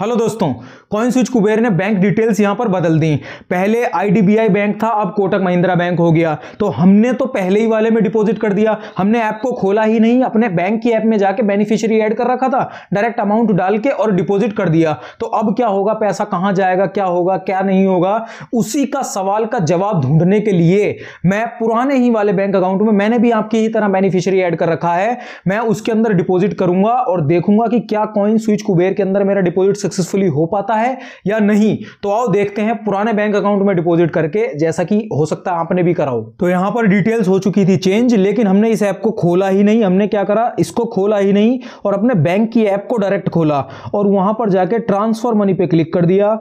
hello दोस्तों coin CoinSwitch Kuber ने bank details यहां पर बदल दी पहले आईडीबीआई बैंक था अब कोटक महिंद्रा बैंक हो गया तो हमने तो पहले ही वाले में डिपॉजिट कर दिया हमने ऐप को खोला ही नहीं अपने बैंक की ऐप में जाके बेनिफिशियरी ऐड कर रखा था डायरेक्ट अमाउंट डाल के और डिपॉजिट कर दिया तो अब क्या होगा पैसा कहाँ जाएगा क्या होगा क्या नहीं होगा उसी का सवाल का जवाब ढूंढने के लिए मैं पुराने ही वाले बैंक अकाउंट में मैंने भी आपकी ही तरह बेनिफिशियरी ऐड कर रखा है मैं उसके अंदर डिपॉजिट करूंगा और देखूंगा कि क्या कॉइन स्विच कुबेर के अंदर मेरा डिपॉजिट सक्सेसफुली हो पाता है या नहीं तो आओ देखते हैं पुराने बैंक अकाउंट में डिपॉजिट करके जैसा कि हो सकता है आपने भी कराओ तो यहां पर डिटेल्स हो चुकी थी चेंज लेकिन हमने इस ऐप को खोला ही नहीं हमने क्या करा इसको खोला ही नहीं और अपने बैंक की ऐप को डायरेक्ट खोला और वहां पर जाके ट्रांसफर मनी पे क्लिक कर दिया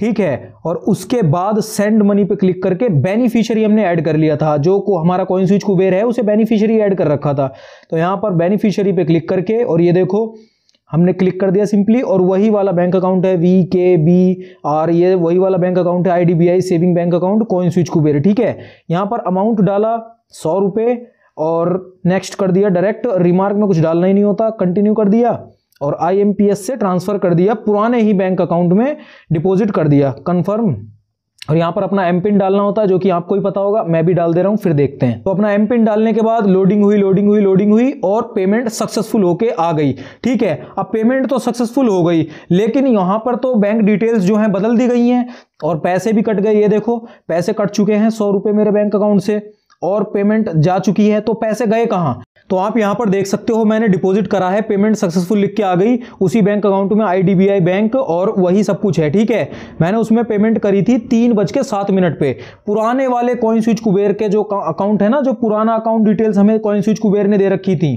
ठीक है और उसके बाद सेंड मनी पे क्लिक करके बेनिफिशियरी हमने ऐड कर लिया था जो को हमारा कॉइन स्विच कुबेर है उसे बेनिफिशियरी ऐड कर रखा था तो यहाँ पर बेनिफिशियरी पे क्लिक करके और ये देखो हमने क्लिक कर दिया सिंपली और वही वाला बैंक अकाउंट है वी के बी आर ये वही वाला बैंक अकाउंट है IDBI saving bank account CoinSwitch Kuber ठीक है यहाँ पर अमाउंट डाला सौ रुपये और नेक्स्ट कर दिया डायरेक्ट रिमार्क में कुछ डालना ही नहीं होता कंटिन्यू कर दिया और एस से ट्रांसफ़र कर दिया पुराने ही बैंक अकाउंट में डिपॉजिट कर दिया कन्फर्म और यहाँ पर अपना एम पिन डालना होता है जो कि आपको ही पता होगा मैं भी डाल दे रहा हूँ फिर देखते हैं तो अपना एम पिन डालने के बाद लोडिंग हुई लोडिंग हुई लोडिंग हुई और पेमेंट सक्सेसफुल होके आ गई ठीक है अब पेमेंट तो सक्सेसफुल हो गई लेकिन यहाँ पर तो बैंक डिटेल्स जो हैं बदल दी गई हैं और पैसे भी कट गए ये देखो पैसे कट चुके हैं सौ रुपये मेरे बैंक अकाउंट से और पेमेंट जा चुकी है तो पैसे गए कहाँ तो आप यहाँ पर देख सकते हो मैंने डिपॉजिट करा है पेमेंट सक्सेसफुल लिख के आ गई उसी बैंक अकाउंट में आई बैंक और वही सब कुछ है ठीक है मैंने उसमें पेमेंट करी थी तीन बज के सात मिनट पे पुराने वाले कॉइन स्विच कुबेर के जो अकाउंट है ना जो पुराना अकाउंट डिटेल्स हमें कॉइन स्विच कुबेर ने दे रखी थी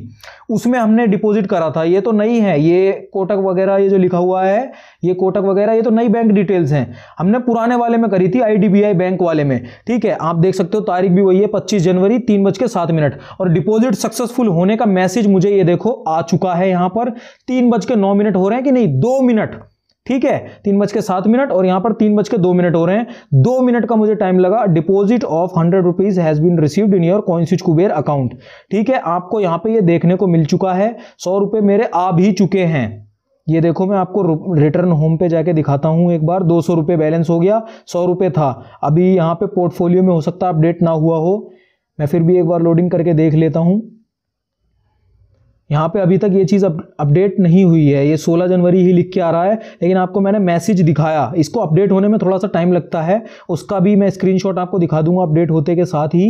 उसमें हमने डिपोजिट करा था ये तो नहीं है ये कोटक वगैरह ये जो लिखा हुआ है ये कोटक वगैरह ये तो नई बैंक डिटेल्स हैं हमने पुराने वाले में करी थी आई बैंक वाले में ठीक है आप देख सकते हो तारीख भी वही है पच्चीस जनवरी तीन बज के सात मिनट और डिपॉजिट सक्सेसफुल होने का मैसेज मुझे ये देखो आ चुका है यहाँ पर तीन बज के नौ मिनट हो रहे हैं कि नहीं दो मिनट ठीक है तीन बज के सात मिनट और यहाँ पर तीन बज के दो मिनट हो रहे हैं दो मिनट का मुझे टाइम लगा deposit of hundred rupees has been received in your switch Kuber account ठीक है आपको यहाँ पे ये देखने को मिल चुका है सौ रुपये मेरे आ भी चुके हैं ये देखो मैं आपको रिटर्न होम पे जाके दिखाता हूँ एक बार दो सौ रुपये बैलेंस हो गया सौ रुपये था अभी यहाँ पे पोर्टफोलियो में हो सकता है अपडेट ना हुआ हो मैं फिर भी एक बार लोडिंग करके देख लेता हूँ यहाँ पे अभी तक ये चीज़ अपडेट नहीं हुई है ये 16 जनवरी ही लिख के आ रहा है लेकिन आपको मैंने मैसेज दिखाया इसको अपडेट होने में थोड़ा सा टाइम लगता है उसका भी मैं स्क्रीनशॉट आपको दिखा दूंगा अपडेट होते के साथ ही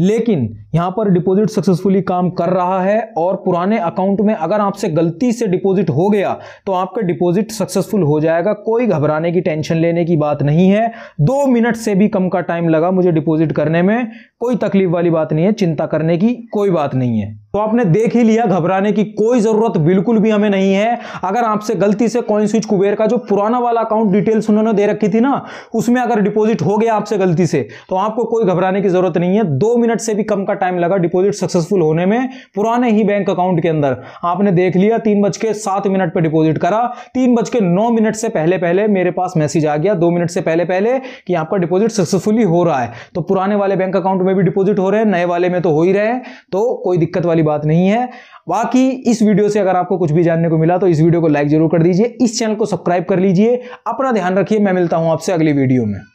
लेकिन यहाँ पर डिपॉजिट सक्सेसफुली काम कर रहा है और पुराने अकाउंट में अगर आपसे गलती से डिपोजिट हो गया तो आपका डिपोजिट सक्सेसफुल हो जाएगा कोई घबराने की टेंशन लेने की बात नहीं है दो मिनट से भी कम का टाइम लगा मुझे डिपोजिट करने में कोई तकलीफ वाली बात नहीं है चिंता करने की कोई बात नहीं है तो आपने देख ही लिया घबराने जाने की कोई ज़रूरत बिल्कुल भी हमें नहीं है अगर आपसे गलती से कॉइन स्विच कुबेर का जो पुराना वाला अकाउंट डिटेल्स उन्होंने दे रखी थी ना उसमें अगर डिपॉजिट हो गया आपसे गलती से तो आपको कोई घबराने की ज़रूरत नहीं है दो मिनट से भी कम का टाइम लगा डिपॉजिट सक्सेसफुल होने में पुराने ही बैंक अकाउंट के अंदर आपने देख लिया तीन बज के सात मिनट पर डिपॉजिट करा तीन बज के नौ मिनट से पहले पहले मेरे पास मैसेज आ गया दो मिनट से पहले पहले कि आपका डिपॉजिट सक्सेसफुली हो रहा है तो पुराने वाले बैंक अकाउंट में भी डिपॉजिट हो रहे हैं नए वाले में तो हो ही रहे हैं तो कोई दिक्कत वाली बात नहीं है बाकी इस वीडियो से अगर आपको कुछ भी जानने को मिला तो इस वीडियो को लाइक जरूर कर दीजिए इस चैनल को सब्सक्राइब कर लीजिए अपना ध्यान रखिए मैं मिलता हूं आपसे अगली वीडियो में